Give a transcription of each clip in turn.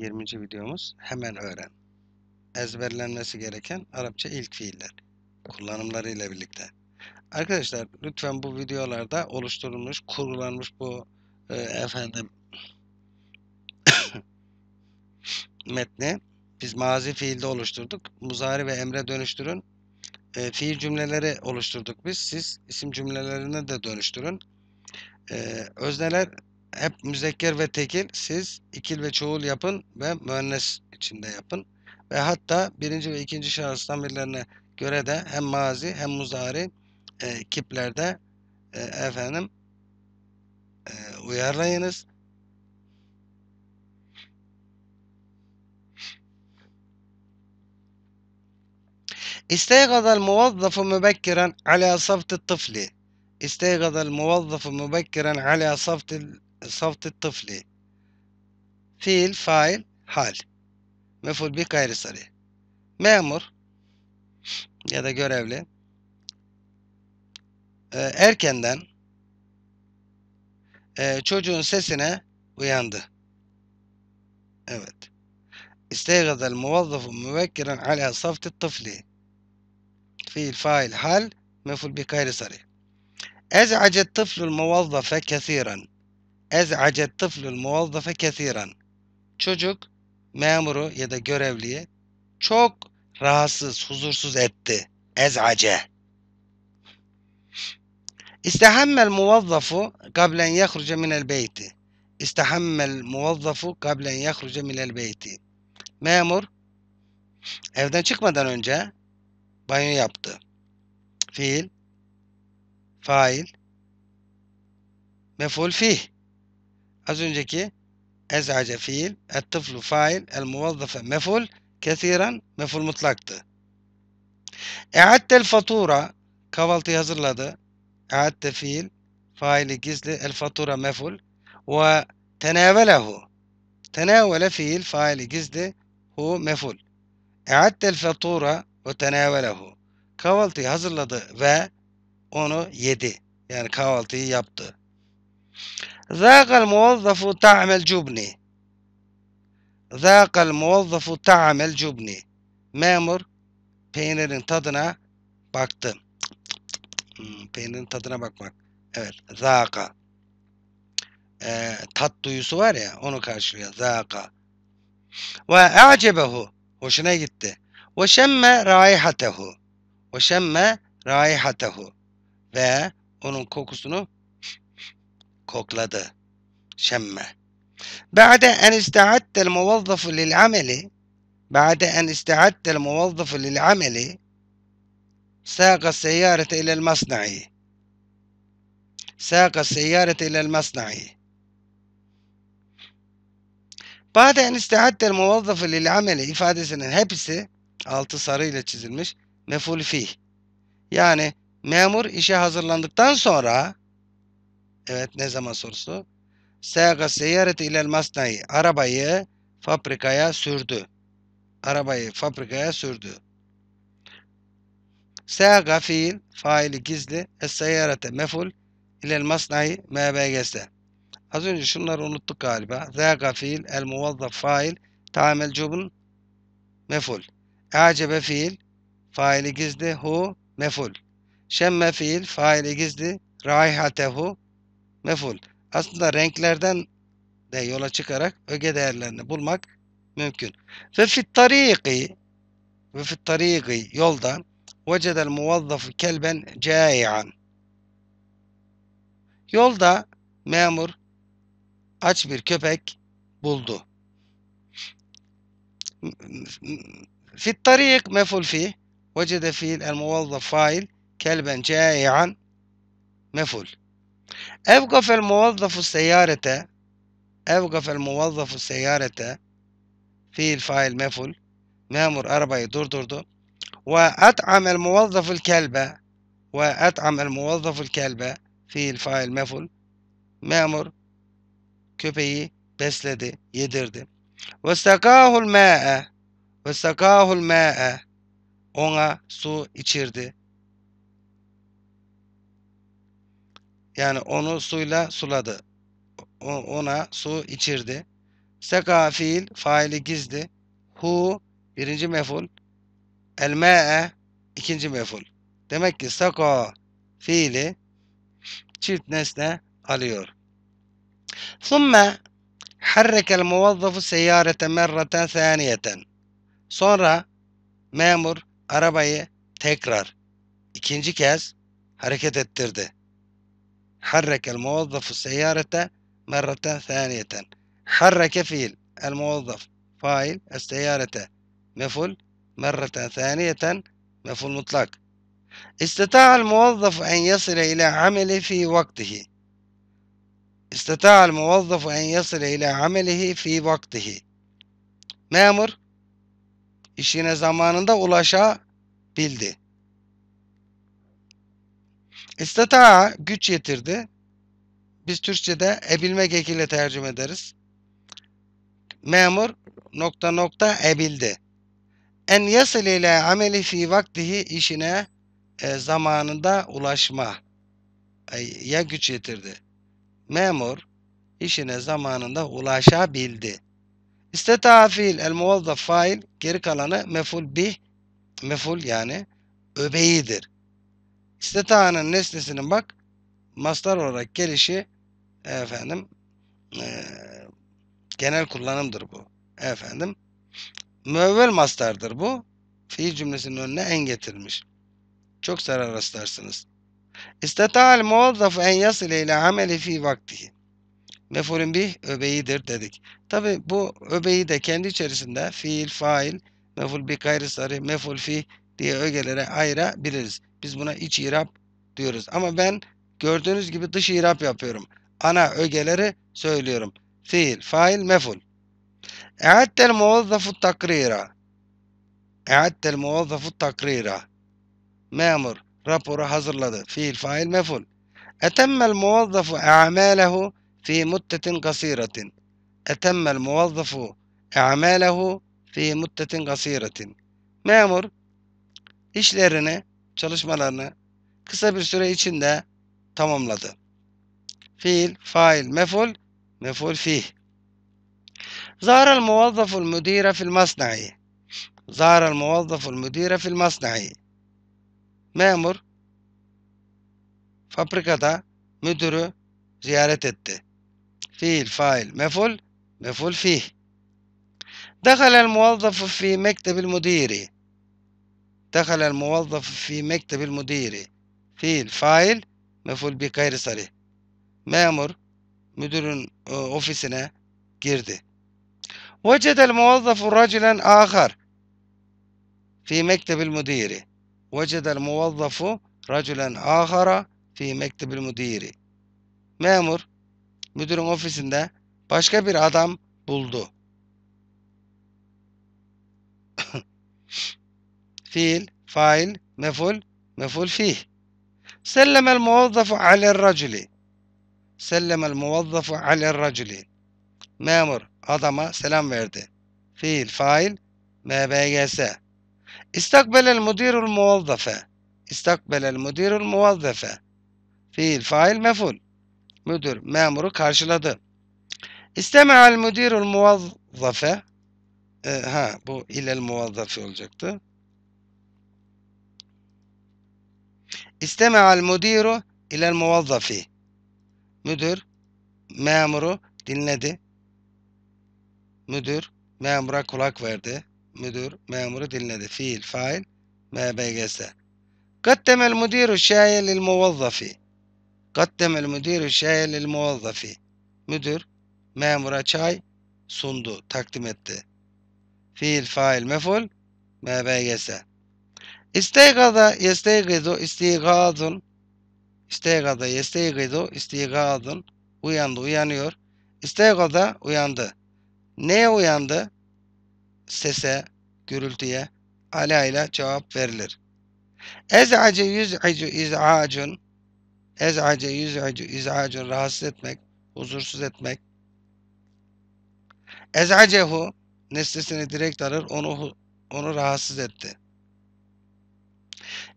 20. videomuz hemen öğren. Ezberlenmesi gereken Arapça ilk fiiller. Kullanımları ile birlikte. Arkadaşlar lütfen bu videolarda oluşturulmuş, kurgulanmış bu e, efendim metni biz mazi fiilde oluşturduk. Muzari ve emre dönüştürün. E, fiil cümleleri oluşturduk biz. Siz isim cümlelerine de dönüştürün. E, özneler hep müzekker ve tekil. Siz ikil ve çoğul yapın ve müennes içinde yapın. Ve hatta birinci ve ikinci şahıs tamirlerine göre de hem mazi hem muzari e, kiplerde e, efendim e, uyarlayınız. İsteygazal muvazzafı mübekkiren ala safti tıfli. İsteygazal muvazzafı mübekkiren ala safti صوت الطفل فيل فاعل hal meful bir gayri sarı memur ya da görevli e, erkenden e, çocuğun sesine uyandı. Evet. استيقظ الموظف مبكرا على صفت الطفل في الفاعل حال مفعول بغير صريح أزعج الطفل الموظف كثيرا Ez'ace tıflul muvazzafe kesiran. Çocuk memuru ya da görevliyi çok rahatsız, huzursuz etti. Ez'ace. İstehemmel muvazzafu kablen yehruce minel beyti. İstehemmel muvazzafu kablen yehruce minel beyti. Memur evden çıkmadan önce banyo yaptı. Fiil, fail, meful fih. Az önceki ezace fiil, et tıflu fail, el muvazzafe meful, kesiren meful mutlaktı. E'attel fatura kahvaltıyı hazırladı. E'atte fiil, faili gizli, el fatura meful. Ve tenevelehu. Tenevele fiil, faili gizli, hu meful. E'attel fatura ve tenevelehu. Kahvaltıyı hazırladı ve onu yedi. Yani kahvaltıyı yaptı. ذاق الموظف طعم الجبن ذاق الموظف طعم الجبن memur peynirin tadına baktı. Hmm, peynirin tadına bakmak. Evet. Zaka. Ee, tat duyusu var ya onu karşılıyor. Zaka. Ve acebehu. Hoşuna gitti. Ve şemme raihatehu. Ve şemme raihatehu. Ve onun kokusunu kokladı. Şemme. Ba'de en iste'attel muvazzafu lil ameli Ba'de en iste'attel muvazzafu lil ameli ساق السيارة إلى المصنع ساق السيارة إلى المصنع بعد en iste'attel muvazzafu lil ameli ifadesinin hepsi altı sarıyla çizilmiş meful fih. Yani memur işe hazırlandıktan sonra Evet ne zaman sorusu? Sâga seyyareti ilel masnai. Arabayı fabrikaya sürdü. Arabayı fabrikaya sürdü. Sâga fiil, faili gizli, es seyyarete meful, ilel masnai mbg'de. Az önce şunları unuttuk galiba. Zâga fiil, el muvazzaf fail, tamel cubun meful. Acebe fiil, faili gizli, hu meful. Şemme fiil, faili gizli, raihatehu meful. Aslında renklerden de yola çıkarak öge değerlerini bulmak mümkün. Ve fit tariki ve fit tariki yolda vecedel muvazzafı kelben cai'an. Yolda memur aç bir köpek buldu. fi tarik meful fi vecede fiil el muvazzaf fail kelben cai'an meful. أوقف الموظف السيارة أوقف الموظف السيارة في الفايل مفل مامور arabayı durdurdu وأطعم الموظف الكلب وأطعم الموظف الكلب في الفايل مفل مامور köpeği besledi, yedirdi. وَسَقَاهُ الْمَاءَ وَسَقَاهُ الْمَاءَ Ona su içirdi. Yani onu suyla suladı. O, ona su içirdi. Seka fiil faili gizdi. Hu birinci meful. Elme'e ikinci meful. Demek ki seka fiili çift nesne alıyor. Thumme harrekel muvazzafu seyyarete merraten saniyeten. Sonra memur arabayı tekrar ikinci kez hareket ettirdi. حرك الموظف السيارة مرة ثانية حرك فيل الموظف فايل السيارة مفل مرة ثانية مفل مطلق استطاع الموظف أن يصل إلى عمله في وقته استطاع الموظف أن يصل إلى عمله في vaktihi. Memur işine zamanında ulaşabildi. İstata güç yetirdi. Biz Türkçe'de ebilmek ekiyle tercüme ederiz. Memur nokta nokta ebildi. En yasil ile ameli fi vaktihi işine e, zamanında ulaşma e, ya güç yetirdi. Memur işine zamanında ulaşabildi. İsteta fiil el muvazzaf fail geri kalanı meful bih meful yani öbeğidir. İsteta'nın nesnesinin bak mastar olarak gelişi efendim e, genel kullanımdır bu. Efendim müevvel mastardır bu. Fiil cümlesinin önüne en getirilmiş. Çok zarar rastlarsınız. İsteta'l muazzafu en yasile ile ameli fi vaktihi. Mefulün bih öbeğidir dedik. Tabi bu öbeği de kendi içerisinde fiil, fail, meful bir gayrı sarı, meful fi diye ögelere ayırabiliriz. Biz buna iç irap diyoruz. Ama ben gördüğünüz gibi dış irap yapıyorum. Ana ögeleri söylüyorum. Fiil, fail, meful. E'attel muazzafu takrira. E'attel muazzafu takrira. Memur raporu hazırladı. Fiil, fail, meful. Etemmel muazzafu e'amalehu fi muddetin kasiratin. Etemmel muazzafu e'amalehu fi muddetin kasiratin. Memur işlerini, çalışmalarını kısa bir süre içinde tamamladı. Fiil, fail, meful, meful fih. Zârel muvazzaful müdire fil masna'i. Zârel muvazzaful müdire fil masna'i. Memur fabrikada müdürü ziyaret etti. Fiil, fail, meful, meful fih. Dehalel muvazzafu fi mektebil müdiri. دخل الموظف في مكتب المدير fiil fail meful bi gayri sarih. Memur müdürün e, ofisine girdi. Vecedel muvazzafu racilen ahar fi mektebil müdiri. Vecedel muvazzafu racilen ahara fi mektebil müdiri. Memur müdürün ofisinde başka bir adam buldu fiil, fail, meful, meful fih. Sellemel muvezzafu alel racili. Sellemel muvezzafu alel racili. Memur adama selam verdi. Fiil, fail, mbgs. İstakbel İstakbelel müdirul muvezzafe. İstakbelel müdirul muvezzafe. Fiil, fail, meful. Müdür memuru karşıladı. İsteme'al müdirul muvazzafe. E, ha bu ilel muvazzafe olacaktı. İsteme'al müdürü ile muvazzafi. Müdür memuru dinledi. Müdür memura kulak verdi. Müdür memuru dinledi. Fiil, fail, mbgs. Kaddemel müdiru şeye lil muvazzafi. Kaddemel müdiru şeye lil muvazzafi. Müdür memura çay sundu, takdim etti. Fiil, fail, meful, mbgs. İstegada yestegidu istigadun. İstegada yestegidu istigadun. Uyandı, uyanıyor. İstegada uyandı. Neye uyandı? Sese, gürültüye. Alayla cevap verilir. Ez'ace yüz'icu iz'acun. Ez'ace yüz'icu iz'acun. Rahatsız etmek, huzursuz etmek. Ez'acehu nesnesini direkt alır, onu onu rahatsız etti.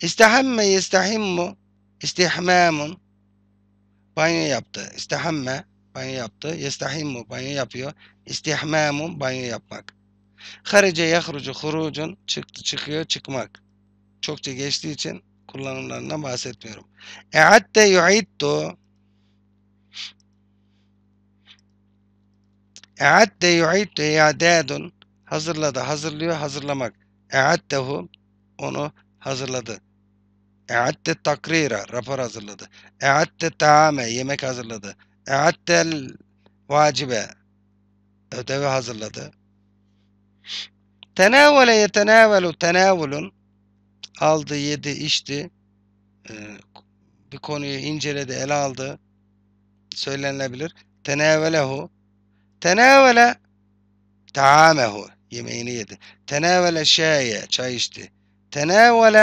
İstehemme yestehimmu istihmamun banyo yaptı. İstehemme banyo yaptı. Yestehimmu banyo yapıyor. İstihmamun banyo yapmak. Harice yahrucu hurucun çıktı çıkıyor çıkmak. Çokça geçtiği için kullanımlarından bahsetmiyorum. E'atte yu'iddu E'adde yu'iddu i'adadun. Hazırladı, hazırlıyor, hazırlamak. E'addehu onu hazırladı. E'atte takrira rapor hazırladı. E'atte taame yemek hazırladı. E'attel vacibe ödevi hazırladı. Tenevvele yetenevvelu tenevvulun aldı, yedi, içti. Ee, bir konuyu inceledi, ele aldı. Söylenilebilir. Tenevvelehu tenevvele taamehu yemeğini yedi. Tenevvele şeye çay içti. تناول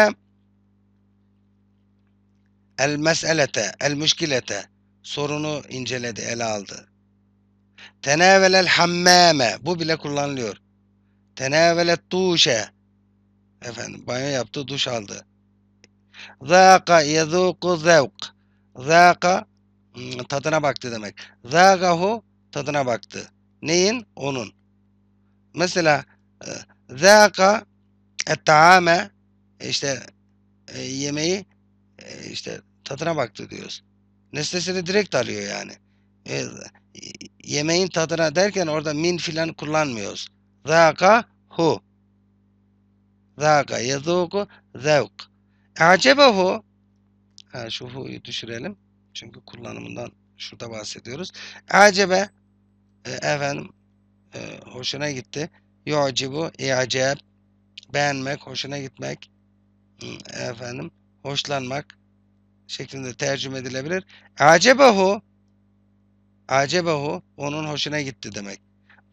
el meselete, müşkilete sorunu inceledi, ele aldı. Tenevelel hammame, bu bile kullanılıyor. Tenevelet duşe, efendim banyo yaptı, duş aldı. Zâka yezûku zevk. Zâka, hmm, tadına baktı demek. Zâgahu, tadına baktı. Neyin? Onun. Mesela, e, zâka et e, işte e, yemeği e, işte tadına baktı diyoruz. Nesnesini direkt arıyor yani. E, yemeğin tadına derken orada min filan kullanmıyoruz. Zaka hu. Zaka yazıku zevk. E, Acebehu. Ha, şu hu'yu düşürelim. Çünkü kullanımından şurada bahsediyoruz. E, Acebe e, efendim e, hoşuna gitti. Yu'cibu, i'aceb beğenmek, hoşuna gitmek efendim hoşlanmak şeklinde tercüme edilebilir. Acebahu Acebahu onun hoşuna gitti demek.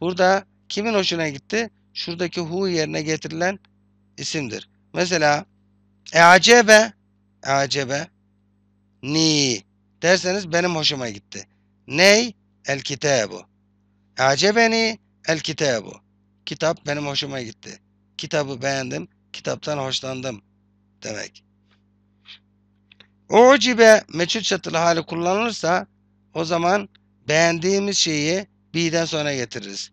Burada kimin hoşuna gitti? Şuradaki hu yerine getirilen isimdir. Mesela e, acebe acebe ni derseniz benim hoşuma gitti. Ney? El kitabu. E acebeni el kitabu. Kitap benim hoşuma gitti. Kitabı beğendim. Kitaptan hoşlandım demek. O cibe meçhul çatılı hali kullanılırsa o zaman beğendiğimiz şeyi bi'den sonra getiririz.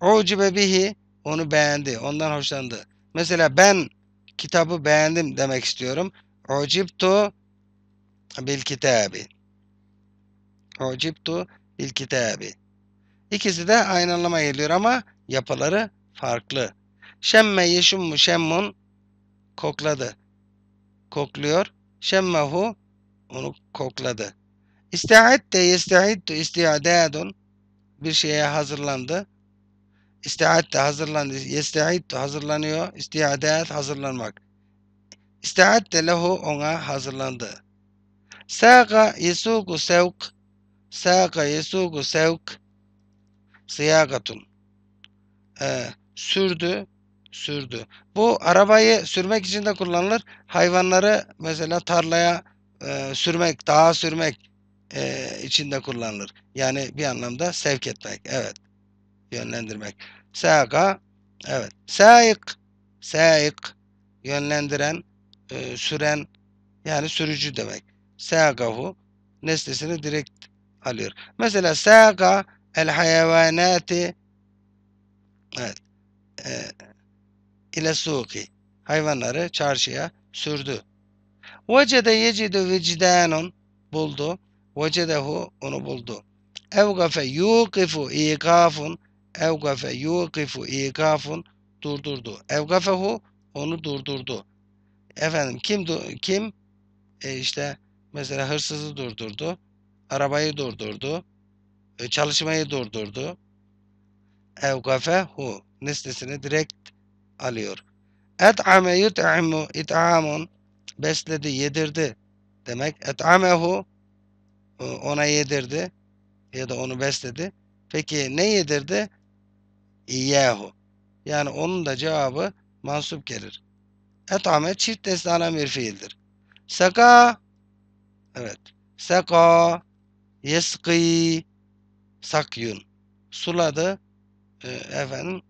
O cibe bihi onu beğendi, ondan hoşlandı. Mesela ben kitabı beğendim demek istiyorum. O Ucibtu bil kitabi. Ucibtu bil kitabi. İkisi de aynı anlama geliyor ama yapıları farklı. Şemme yeşummu şemmun kokladı kokluyor. Şemmehu onu kokladı. İstihadde yestihiddu istiadadun bir şeye hazırlandı. İstihadde hazırlandı. Yestihiddu hazırlanıyor. İstiadat hazırlanmak. İstihadde lehu ona hazırlandı. Sâga yesugu sevk Sâga yesugu sevk Siyagatun ee, Sürdü sürdü. Bu arabayı sürmek için de kullanılır. Hayvanları mesela tarlaya e, sürmek, dağa sürmek e, de kullanılır. Yani bir anlamda sevk etmek. Evet. Yönlendirmek. Sâka. Evet. Sâik. Sâik. Yönlendiren, e, süren yani sürücü demek. Sâkahu nesnesini direkt alıyor. Mesela sâka el hayvanati evet. E, ile suki. Hayvanları çarşıya sürdü. Vecede yecidu vicdanun buldu. Vecedehu onu buldu. Evgafe yuqifu ikafun Evgafe yuqifu ikafun durdurdu. Evgafehu onu durdurdu. Efendim kim kim e işte mesela hırsızı durdurdu, arabayı durdurdu, e, çalışmayı durdurdu. Evgafehu nesnesini direkt alıyor. Et'ame yut'imu it'amun besledi, yedirdi demek. Et'amehu e, ona yedirdi ya da onu besledi. Peki ne yedirdi? İyyahu. Yani onun da cevabı mansup gelir. Et'ame çift nesnana bir fiildir. Seka evet. Seka yeski sakyun. Suladı e, efendim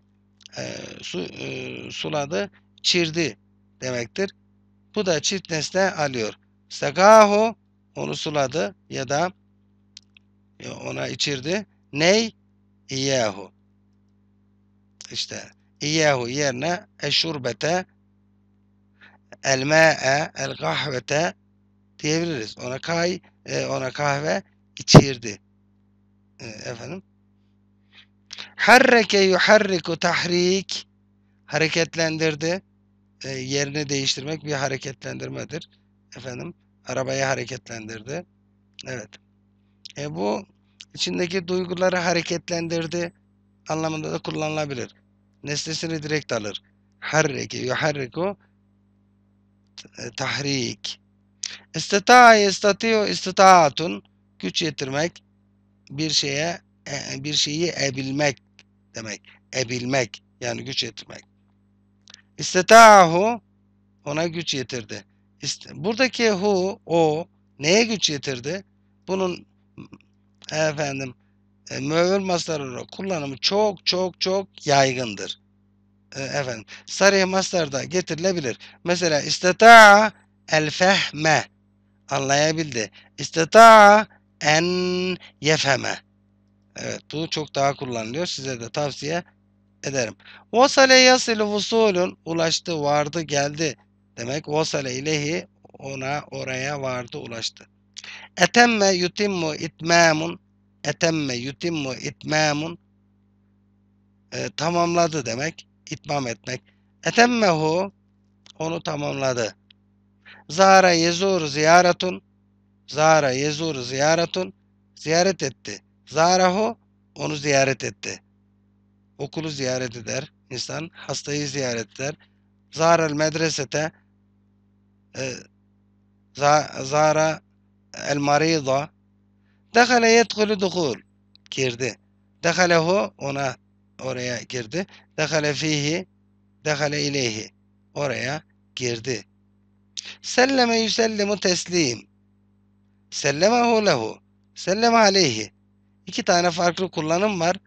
e, su e, suladı, çirdi demektir. Bu da çift nesne alıyor. Sagaho onu suladı ya da e, ona içirdi. Ney? iyehu İşte iyehu yerine eşurbete el ma'e el kahvete diyebiliriz. Ona kay e, ona kahve içirdi. E, efendim Harreke yuharriku tahrik hareketlendirdi. E, yerini değiştirmek bir hareketlendirmedir. Efendim arabayı hareketlendirdi. Evet. E, bu içindeki duyguları hareketlendirdi anlamında da kullanılabilir. Nesnesini direkt alır. Harreke yuharriku e, tahrik. İstita'a istatiyo istataatun güç yetirmek bir şeye e, bir şeyi ebilmek demek. Ebilmek yani güç etmek. İstetahu ona güç yetirdi. Buradaki hu o neye güç yetirdi? Bunun e, efendim e, müevvel mastarı kullanımı çok çok çok yaygındır. E, efendim sarih mastarda getirilebilir. Mesela isteta el fehme anlayabildi. İsteta en yefeme Evet do çok daha kullanılıyor. Size de tavsiye ederim. Vasale yasilu vusulun ulaştı, vardı, geldi. Demek vasale ilehi ona, oraya vardı, ulaştı. Etemme yutimmu itmamun etemme yutimmu itmamun e, tamamladı demek. İtmam etmek. Etemmehu onu tamamladı. Zara yezur ziyaretun Zara yezur ziyaretun ziyaret etti. Zaraho onu ziyaret etti. Okulu ziyaret eder insan. Hastayı ziyaret eder. Zarel medresete e, Zara el marida Dekale yetkulu dukul girdi. Dekalehu ona oraya girdi. Dekale fihi dekale ileyhi oraya girdi. Selleme yüsellimu teslim. Sellemehu lehu. Selleme aleyhi iki tane farklı kullanım var.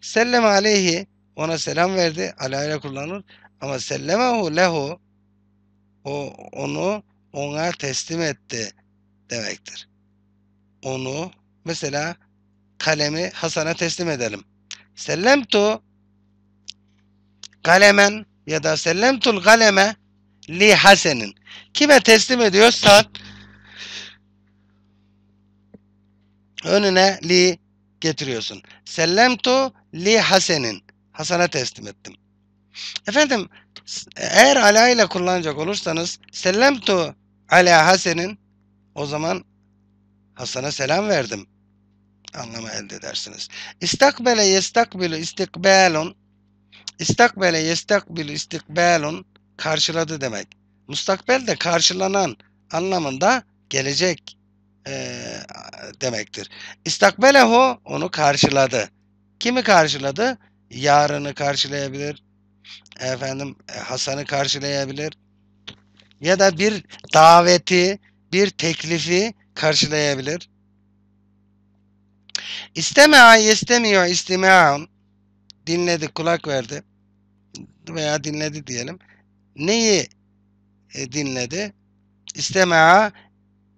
Selleme aleyhi ona selam verdi. Alayla kullanılır. Ama sellemehu lehu o onu ona teslim etti demektir. Onu mesela kalemi Hasan'a teslim edelim. Sellemtu kalemen ya da sellemtul kaleme li hasenin. Kime teslim ediyorsan önüne li getiriyorsun. Sellemtu li Hasen'in. Hasan'a teslim ettim. Efendim eğer ala ile kullanacak olursanız sellemtu ala Hasen'in o zaman Hasan'a selam verdim. Anlamı elde edersiniz. İstakbele yestakbilu istikbalun İstakbele yestakbilu istikbalun karşıladı demek. Mustakbel de karşılanan anlamında gelecek e, demektir. İstakbelehu onu karşıladı. Kimi karşıladı? Yarını karşılayabilir. Efendim e, Hasan'ı karşılayabilir. Ya da bir daveti, bir teklifi karşılayabilir. İstema istemiyor istimaun. Dinledi, kulak verdi. Veya dinledi diyelim. Neyi e, dinledi? İstema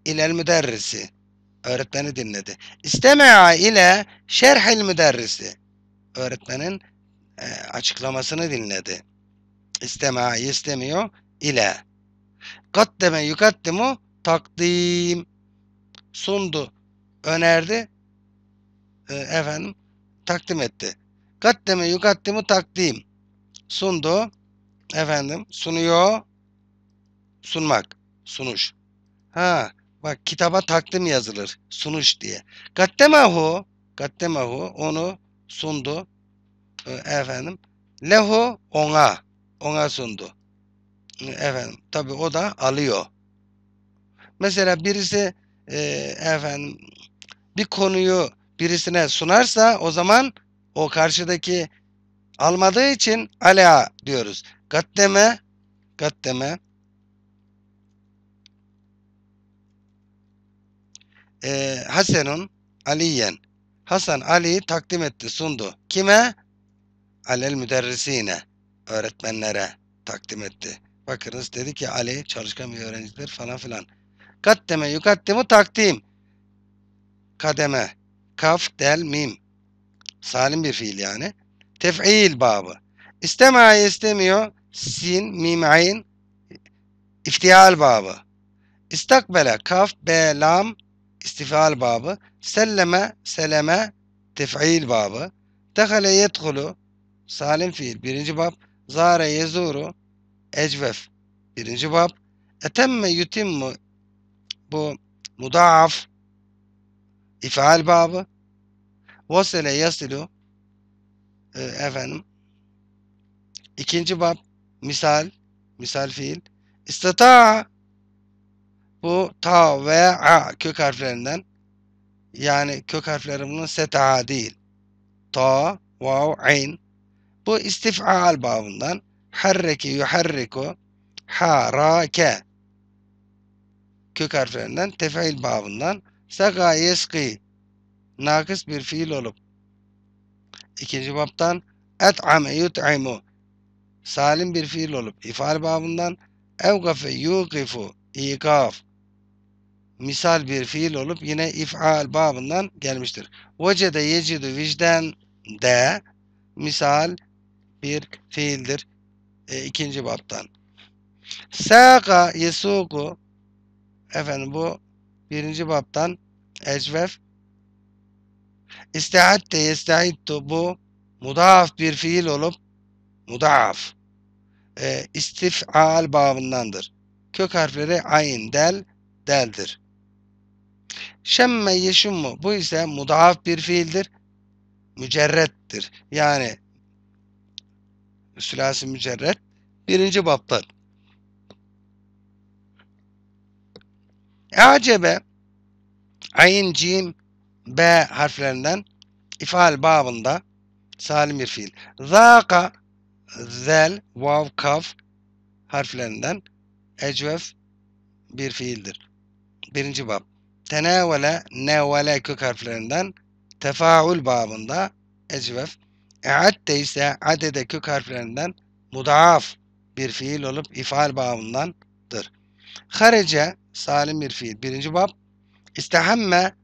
ilel müderrisi. Öğretmeni dinledi. İstemea ile şerhil müderrisi. Öğretmenin e, açıklamasını dinledi. İstemea istemiyor ile. Kaddeme yukaddimu takdim. Sundu. Önerdi. E, efendim takdim etti. Kaddeme yukaddimu takdim. Sundu. Efendim sunuyor. Sunmak. Sunuş. Ha Bak kitaba takdim yazılır. Sunuş diye. Gaddemahu Gaddemahu onu sundu. E, efendim. Lehu ona. Ona sundu. E, efendim. Tabi o da alıyor. Mesela birisi e, efendim bir konuyu birisine sunarsa o zaman o karşıdaki almadığı için ala diyoruz. Gaddeme gaddeme e, Hasenun Aliyen. Hasan Ali'yi takdim etti, sundu. Kime? Alel müderrisine. Öğretmenlere takdim etti. Bakınız dedi ki Ali çalışkan bir öğrencidir falan filan. Kaddeme yukaddemu takdim. Kademe. Kaf, del, mim. Salim bir fiil yani. Tef'il babı. İstemeye istemiyor. Sin, mim, ayn. İftial babı. İstakbele. Kaf, be, lam istifal babı. Selleme, seleme, tef'il babı. Dehale yedhulu, salim fiil birinci bab. Zare yezuru, ecvef birinci bab. Etemme yutimmu, bu mudaaf, ifal babı. Vesele yasilu, e, efendim, ikinci bab, misal, misal fiil. İstata'a bu ta ve a kök harflerinden yani kök harfleri bunun seta değil. Ta, vav, ayn. Bu istif'al babından harreki yuharriku harake kök harflerinden tefeil babından saka yeski nakıs bir fiil olup ikinci babdan et'ame yut'imu salim bir fiil olup İfal babından evgafe yukifu ikaf misal bir fiil olup yine if'al babından gelmiştir. Vecede yecidu vicden de misal bir fiildir. E, ikinci baptan. Sâka yesuku efendim bu birinci baptan ecvef İstihatte yestahittu bu mudaaf bir fiil olup mudaaf e, istif'al babındandır. Kök harfleri ayn, del, deldir. Şemme yeşummu bu ise mudaaf bir fiildir. Mücerrettir. Yani sülasi mücerret birinci baptan. Acebe ayin, cim, b harflerinden ifal babında salim bir fiil. Zaka zel, vav, kaf harflerinden ecvef bir fiildir. Birinci bab tenevele nevele kök harflerinden tefaul babında ecvef eadde ise adede kök harflerinden mudaaf bir fiil olup ifal babındandır. Harece salim bir fiil. Birinci bab. İstihamme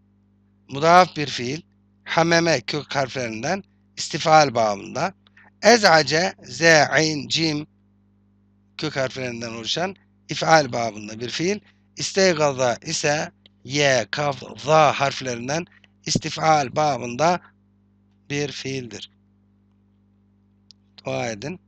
mudaaf bir fiil. Hameme kök harflerinden istifal babında. Ez'ace ze'in cim kök harflerinden oluşan ifal babında bir fiil. İsteğaza ise Y, kaf, za harflerinden istifal babında bir fiildir. Dua edin.